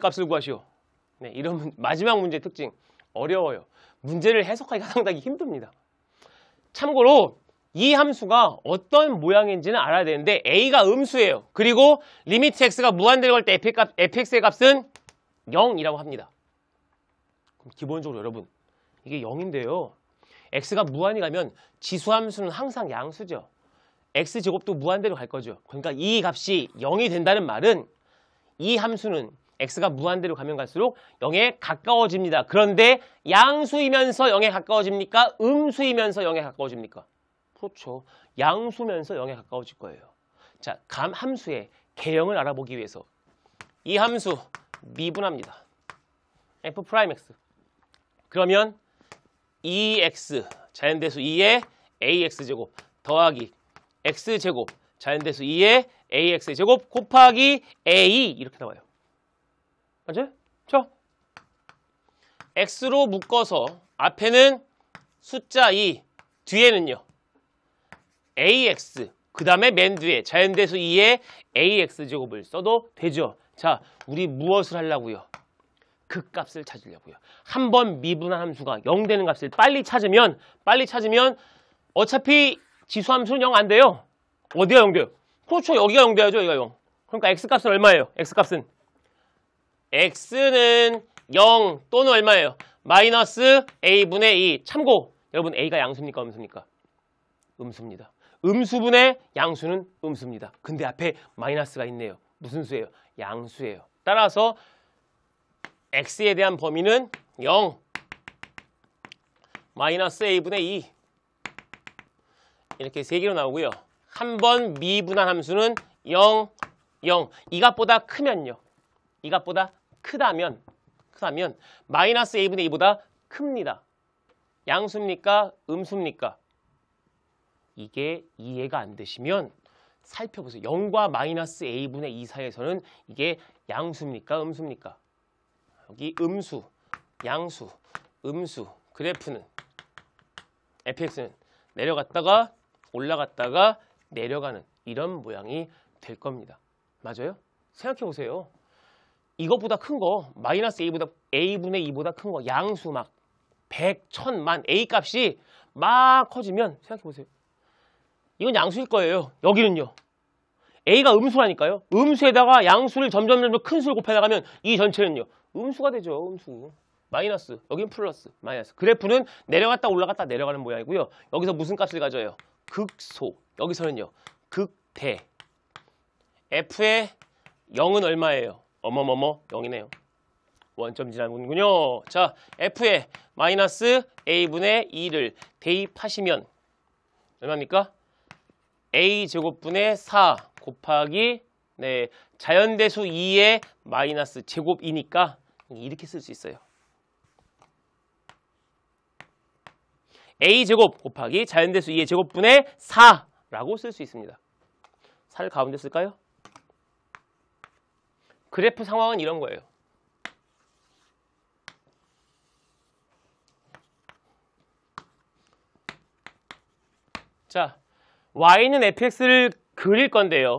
값을 구하시오. 네, 이런 마지막 문제 특징 어려워요. 문제를 해석하기가 상당히 힘듭니다. 참고로 이 함수가 어떤 모양인지는 알아야 되는데 a가 음수예요. 그리고 리미트 x가 무한대로 갈 때 fx의 값은 0이라고 합니다. 그럼 기본적으로 여러분 이게 0인데요. x가 무한히 가면 지수함수는 항상 양수죠. x제곱도 무한대로 갈 거죠. 그러니까 이 값이 0이 된다는 말은 이 함수는 x가 무한대로 가면 갈수록 0에 가까워집니다. 그런데 양수이면서 0에 가까워집니까? 음수이면서 0에 가까워집니까? 그렇죠. 양수면서 0에 가까워질 거예요. 자, 감 함수의 개형을 알아보기 위해서 이 함수 미분합니다. f'x 프라임 그러면 2x e 자연대수 2에 e ax제곱 더하기 x제곱 자연대수 2에 e ax제곱 곱하기 a 이렇게 나와요. 맞지? 쳐. x로 묶어서 앞에는 숫자 2, 뒤에는요. ax, 그 다음에 맨 뒤에 자연대수 2에 ax제곱을 써도 되죠. 자, 우리 무엇을 하려고요? 극값을 찾으려고요. 한 번 미분한 함수가 0 되는 값을 빨리 찾으면 빨리 찾으면 어차피 지수함수는 0 안 돼요. 어디가 0 돼요? 그렇죠. 여기가 0 돼야죠. 여기가 0. 그러니까 x값은 얼마예요? x값은 x는 0 또는 얼마예요? 마이너스 a분의 2. 참고 여러분 a가 양수입니까 음수입니까? 음수입니다. 음수분의 양수는 음수입니다. 근데 앞에 마이너스가 있네요. 무슨 수예요? 양수예요. 따라서 x에 대한 범위는 0 마이너스 a분의 2 이렇게 세 개로 나오고요. 한 번 미분한 함수는 0, 0. 이 값보다 크면요. 이 값보다 크다면 크다면 마이너스 a분의 2보다 큽니다. 양수입니까? 음수입니까? 이게 이해가 안 되시면 살펴보세요. 0과 마이너스 a분의 2 사이에서는 이게 양수입니까? 음수입니까? 여기 음수, 양수, 음수 그래프는 fx는 내려갔다가 올라갔다가 내려가는 이런 모양이 될 겁니다. 맞아요? 생각해보세요. 이것보다 큰 거 마이너스 A보다 A분의 2보다 큰 거 양수 막 100, 1000만 A 값이 막 커지면 생각해보세요. 이건 양수일 거예요. 여기는요. A가 음수라니까요. 음수에다가 양수를 점점 점점 큰 수를 곱해나가면 이 전체는요. 음수가 되죠. 음수. 마이너스. 여기는 플러스. 마이너스. 그래프는 내려갔다 올라갔다 내려가는 모양이고요. 여기서 무슨 값을 가져요? 극소. 여기서는요. 극대. F의 0은 얼마예요? 어머머머 0이네요. 원점 지나군요. 자, F에 마이너스 A분의 2를 대입하시면 얼마입니까? A 제곱분의 4 곱하기 네, 자연대수 2의 마이너스 제곱이니까 이렇게 쓸 수 있어요. A제곱 곱하기 자연대수 2의 제곱분의 4라고 쓸 수 있습니다. 4를 가운데 쓸까요? 그래프 상황은 이런 거예요. 자, y는 fx를 그릴 건데요.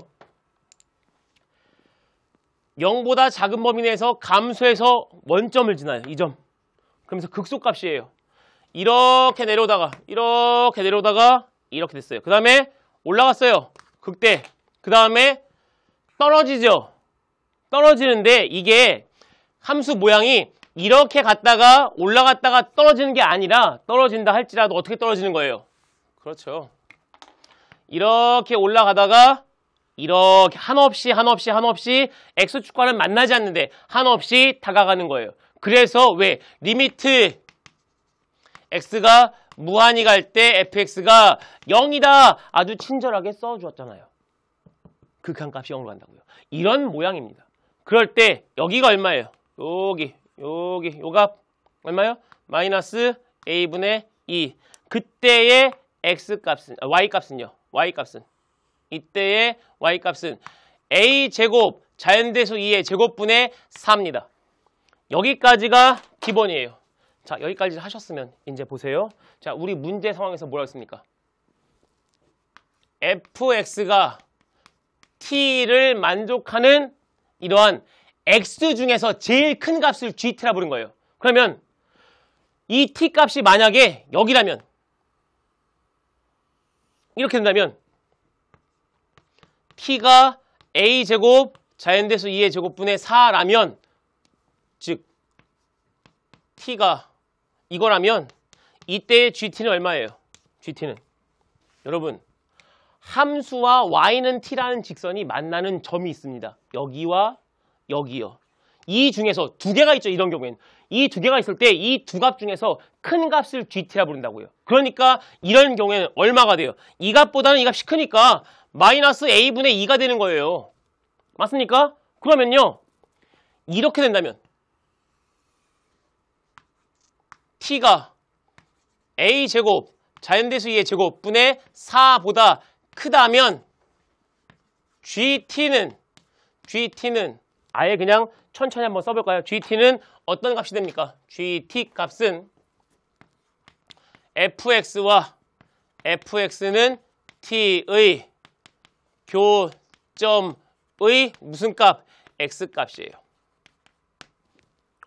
0보다 작은 범위 내에서 감소해서 원점을 지나요. 이 점. 그러면서 극소값이에요. 이렇게 내려오다가 이렇게 내려오다가 이렇게 됐어요. 그 다음에 올라갔어요. 극대. 그 다음에 떨어지죠. 떨어지는데 이게 함수 모양이 이렇게 갔다가 올라갔다가 떨어지는 게 아니라 떨어진다 할지라도 어떻게 떨어지는 거예요? 그렇죠. 이렇게 올라가다가 이렇게 한없이 한없이 한없이 X축과는 만나지 않는데 한없이 다가가는 거예요. 그래서 왜? 리미트 X가 무한히 갈 때 fx가 0이다 아주 친절하게 써주었잖아요. 극한값이 0으로 간다고요. 이런 모양입니다. 그럴 때 여기가 얼마예요? 여기, 여기, 요가 얼마요? 마이너스 a분의 2. 그때의 x 값은, 아, y 값은요. y 값은. 이때의 y 값은 a 제곱, 자연대수 2의 제곱분의 4입니다. 여기까지가 기본이에요. 자, 여기까지 하셨으면 이제 보세요. 자, 우리 문제 상황에서 뭐라 했습니까? fx가 t를 만족하는 이러한 x 중에서 제일 큰 값을 gt라 부른 거예요. 그러면 이 t 값이 만약에 여기라면 이렇게 된다면 t가 a제곱 자연대수 2의 제곱분의 4라면 즉 t가 이거라면 이때의 gt는 얼마예요? gt는 여러분 함수와 y는 t라는 직선이 만나는 점이 있습니다. 여기와 여기요. 이 중에서 두 개가 있죠. 이런 경우에는. 이 두 개가 있을 때 이 두 값 중에서 큰 값을 GT라 부른다고요. 그러니까 이런 경우에는 얼마가 돼요? 이 값보다는 이 값이 크니까 마이너스 A분의 2가 되는 거예요. 맞습니까? 그러면요. 이렇게 된다면 T가 A제곱 자연대수 2의 e 제곱분의 4보다 크다면 GT는 GT는 아예 그냥 천천히 한번 써볼까요? GT는 어떤 값이 됩니까? GT 값은 fx와 fx는 t의 교점의 무슨 값? x 값이에요.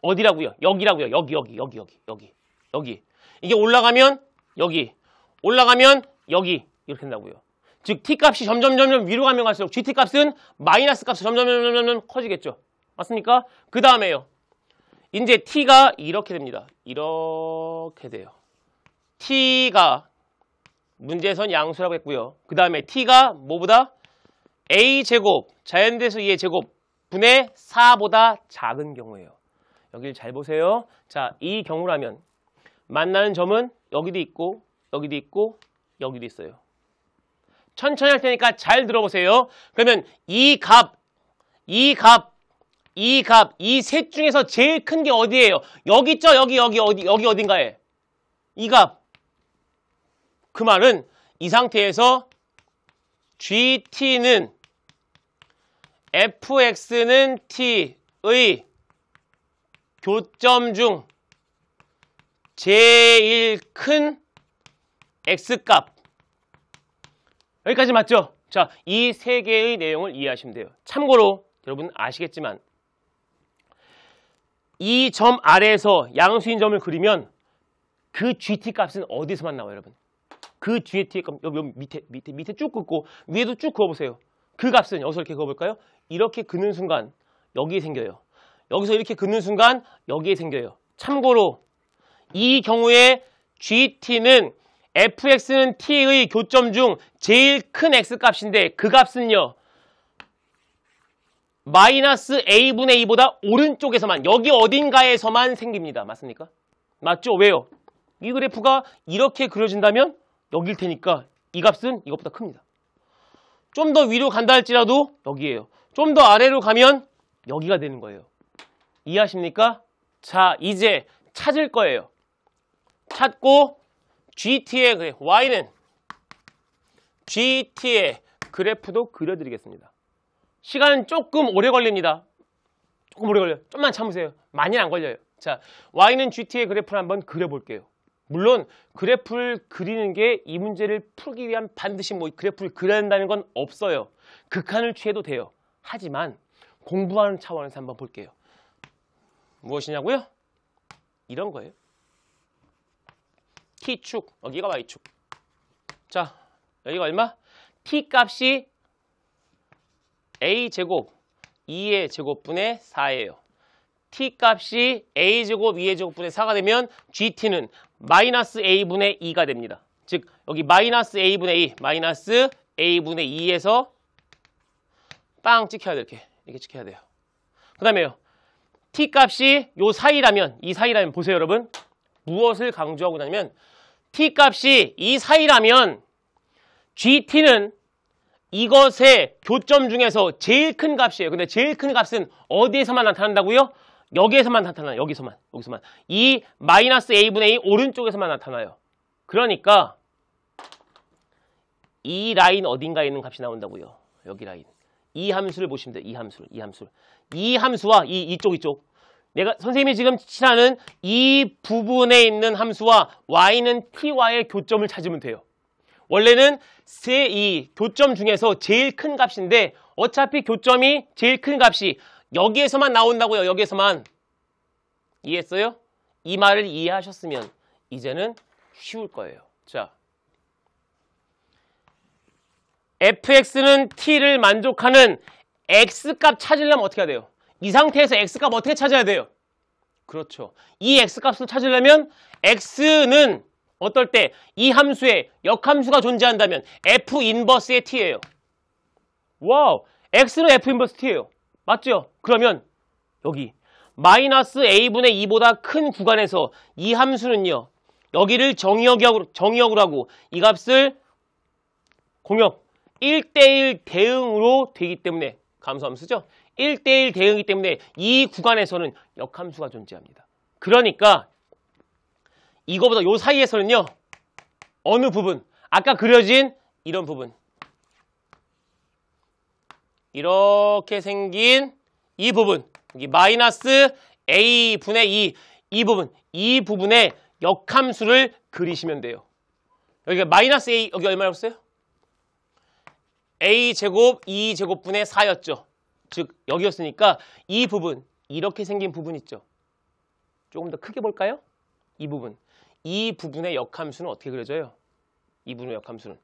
어디라고요? 여기라고요. 여기 여기 여기 여기 여기 여기 이게 올라가면 여기 올라가면 여기 이렇게 된다고요. 즉 t값이 점점 점점 위로 가면 갈수록 gt값은 마이너스 값이 점점 점점 점점 커지겠죠. 맞습니까? 그 다음에요. 이제 t가 이렇게 됩니다. 이렇게 돼요. t가 문제에선 양수라고 했고요. 그 다음에 t가 뭐보다 a제곱, 자연대서 2의 제곱 분의 4보다 작은 경우예요. 여기를잘 보세요. 자, 이 경우라면 만나는 점은 여기도 있고 여기도 있고 여기도 있어요. 천천히 할 테니까 잘 들어보세요. 그러면 이 값, 이 값, 이 값, 이 셋 중에서 제일 큰 게 어디예요? 여기 있죠? 여기, 여기, 어디, 여기 어딘가에. 이 값. 그 말은 이 상태에서 GT는 fx는 t의 교점 중 제일 큰 x값 여기까지 맞죠? 자, 이 세 개의 내용을 이해하시면 돼요. 참고로 여러분 아시겠지만 이 점 아래에서 양수인 점을 그리면 그 GT 값은 어디서만 나와요, 여러분? 그 GT 값 여기 밑에 밑에 밑에 쭉 긋고 위에도 쭉 그어 보세요. 그 값은 여기서 이렇게 그어 볼까요? 이렇게 그는 순간 여기에 생겨요. 여기서 이렇게 긋는 순간 여기에 생겨요. 참고로 이 경우에 GT는 fx는 t의 교점 중 제일 큰 x값인데 그 값은요. 마이너스 a분의 2보다 오른쪽에서만 여기 어딘가에서만 생깁니다. 맞습니까? 맞죠? 왜요? 이 그래프가 이렇게 그려진다면 여길 테니까 이 값은 이것보다 큽니다. 좀 더 위로 간다 할지라도 여기에요. 좀 더 아래로 가면 여기가 되는 거예요. 이해하십니까? 자, 이제 찾을 거예요. 찾고 GT의 그래 프 Y는 GT의 그래프도 그려드리겠습니다. 시간은 조금 오래 걸립니다. 조금 오래 걸려요. 좀만 참으세요. 많이는 안 걸려요. 자, Y는 GT의 그래프를 한번 그려볼게요. 물론 그래프를 그리는 게 이 문제를 풀기 위한 반드시 뭐 그래프를 그려야 한다는 건 없어요. 극한을 취해도 돼요. 하지만 공부하는 차원에서 한번 볼게요. 무엇이냐고요? 이런 거예요. t축 여기가 어, y축 자 여기가 얼마? t값이 a제곱 2의 제곱분의 4예요 t값이 a제곱 2의 제곱분의 4가 되면 gt는 마이너스 a분의 2가 됩니다 즉 여기 마이너스 a분의 2 e, 마이너스 a분의 2에서 빵 찍혀야 돼 이렇게 이렇게 찍혀야 돼요 그 다음에요 t값이 요 사이라면 이 사이라면 보세요 여러분 무엇을 강조하고 있냐면 t값이 이 사이라면 gt는 이것의 교점 중에서 제일 큰 값이에요. 근데 제일 큰 값은 어디에서만 나타난다고요? 여기에서만 나타나요. 여기서만. 여기서만. 이 마이너스 a분의 a 오른쪽에서만 나타나요. 그러니까 이 라인 어딘가에 있는 값이 나온다고요. 여기 라인. 이 함수를 보시면 돼요. 이 함수를. 이 함수를. 이 함수와 이 이쪽 이쪽. 얘가 선생님이 지금 칠하는 이 부분에 있는 함수와 y는 t와의 교점을 찾으면 돼요. 원래는 세이 교점 중에서 제일 큰 값인데 어차피 교점이 제일 큰 값이 여기에서만 나온다고요. 여기에서만. 이해했어요? 이 말을 이해하셨으면 이제는 쉬울 거예요. 자. fx는 t를 만족하는 x값 찾으려면 어떻게 해야 돼요? 이 상태에서 x값 뭐 어떻게 찾아야 돼요? 그렇죠. 이 x값을 찾으려면 x는 어떨 때 이 함수에 역함수가 존재한다면 f 인버스의 t예요. 와우! x는 f 인버스 t예요. 맞죠? 그러면 여기 마이너스 a분의 2보다 e 큰 구간에서 이 함수는요. 여기를 정역으로, 정역으로 하고 이 값을 공역 1대1 대응으로 되기 때문에 감소함수죠. 1대1 대응이기 때문에 이 구간에서는 역함수가 존재합니다. 그러니까 이거보다 요 사이에서는요. 어느 부분? 아까 그려진 이런 부분. 이렇게 생긴 이 부분. 여기 마이너스 A분의 2. 이 부분. 이 부분의 역함수를 그리시면 돼요. 여기가 마이너스 A 여기 얼마였어요? a제곱 2제곱분의 4였죠. 즉 여기였으니까 이 부분 이렇게 생긴 부분 있죠. 조금 더 크게 볼까요? 이 부분. 이 부분의 역함수는 어떻게 그려져요? 이 부분의 역함수는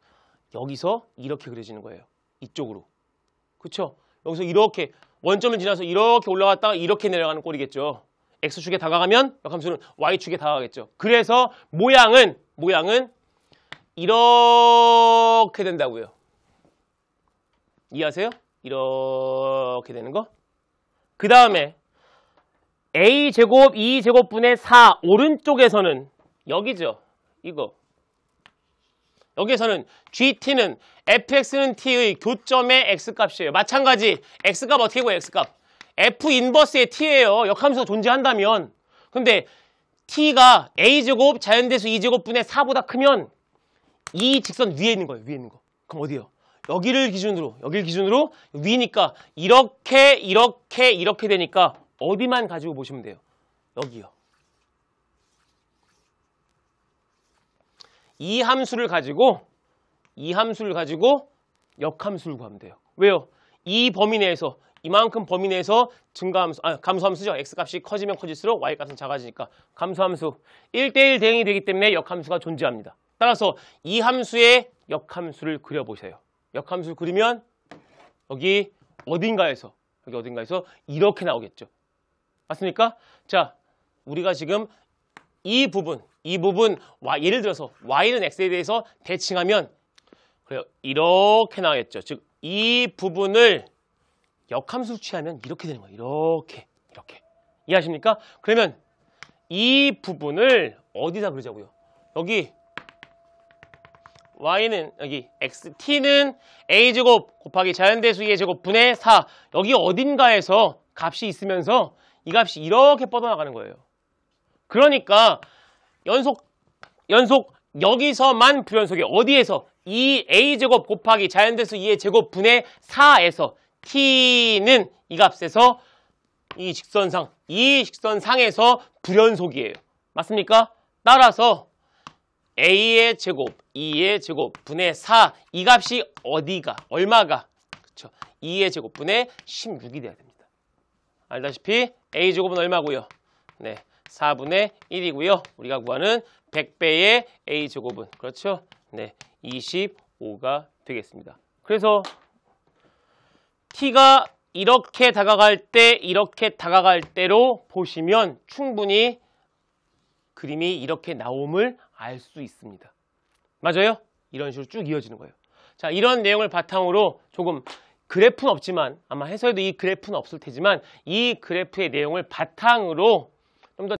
여기서 이렇게 그려지는 거예요. 이쪽으로. 그렇죠? 여기서 이렇게 원점을 지나서 이렇게 올라갔다가 이렇게 내려가는 꼴이겠죠. x축에 다가가면 역함수는 y축에 다가가겠죠. 그래서 모양은 모양은 이렇게 된다고요. 이해하세요? 이렇게 되는 거. 그 다음에 a제곱, e 제곱분의 4 오른쪽에서는 여기죠. 이거. 여기에서는 gt는 fx는 t의 교점의 x값이에요. 마찬가지 x값 어떻게 구해요? x값. f 인버스의 t예요. 역함수가 존재한다면. 근데 t가 a제곱 자연대수 2제곱분의 e 4보다 크면 이 e 직선 위에 있는 거예요. 위에 있는 거. 그럼 어디예요? 여기를 기준으로 여기를 기준으로 위니까 이렇게 이렇게 이렇게 되니까 어디만 가지고 보시면 돼요. 여기요. 이 함수를 가지고 이 함수를 가지고 역함수를 구하면 돼요. 왜요? 이 범위 내에서 이만큼 범위 내에서 증가함수, 아, 감소함수죠. x값이 커지면 커질수록 y값은 작아지니까 감소함수 1대1 대응이 되기 때문에 역함수가 존재합니다. 따라서 이 함수의 역함수를 그려보세요. 역함수를 그리면 여기 어딘가에서 여기 어딘가에서 이렇게 나오겠죠. 맞습니까? 자, 우리가 지금 이 부분, 이 부분 와, 예를 들어서 y는 x에 대해서 대칭하면 그래요. 이렇게 나오겠죠. 즉 이 부분을 역함수 취하면 이렇게 되는 거예요. 이렇게, 이렇게. 이해하십니까? 그러면 이 부분을 어디다 그리자고요? 여기 y는 여기 x, t는 a제곱 곱하기 자연대수의 제곱 분의 4 여기 어딘가에서 값이 있으면서 이 값이 이렇게 뻗어나가는 거예요. 그러니까 연속 연속 여기서만 불연속이 어디에서 이 a제곱 곱하기 자연대수 2의 제곱 분의 4에서 t는 이 값에서 이 직선상 이 직선상에서 불연속이에요. 맞습니까? 따라서 a의 제곱, 2의 제곱, 분의 4, 이 값이 어디가, 얼마가? 그렇죠. 2의 제곱, 분의 16이 돼야 됩니다. 알다시피 a제곱은 얼마고요? 네, 4분의 1이고요. 우리가 구하는 100배의 a제곱은, 그렇죠? 네, 25가 되겠습니다. 그래서 t가 이렇게 다가갈 때, 이렇게 다가갈 때로 보시면 충분히 그림이 이렇게 나옴을 알수 있습니다. 맞아요? 이런 식으로 쭉 이어지는 거예요. 자, 이런 내용을 바탕으로 조금 그래프는 없지만 아마 해설에도 이 그래프는 없을 테지만 이 그래프의 내용을 바탕으로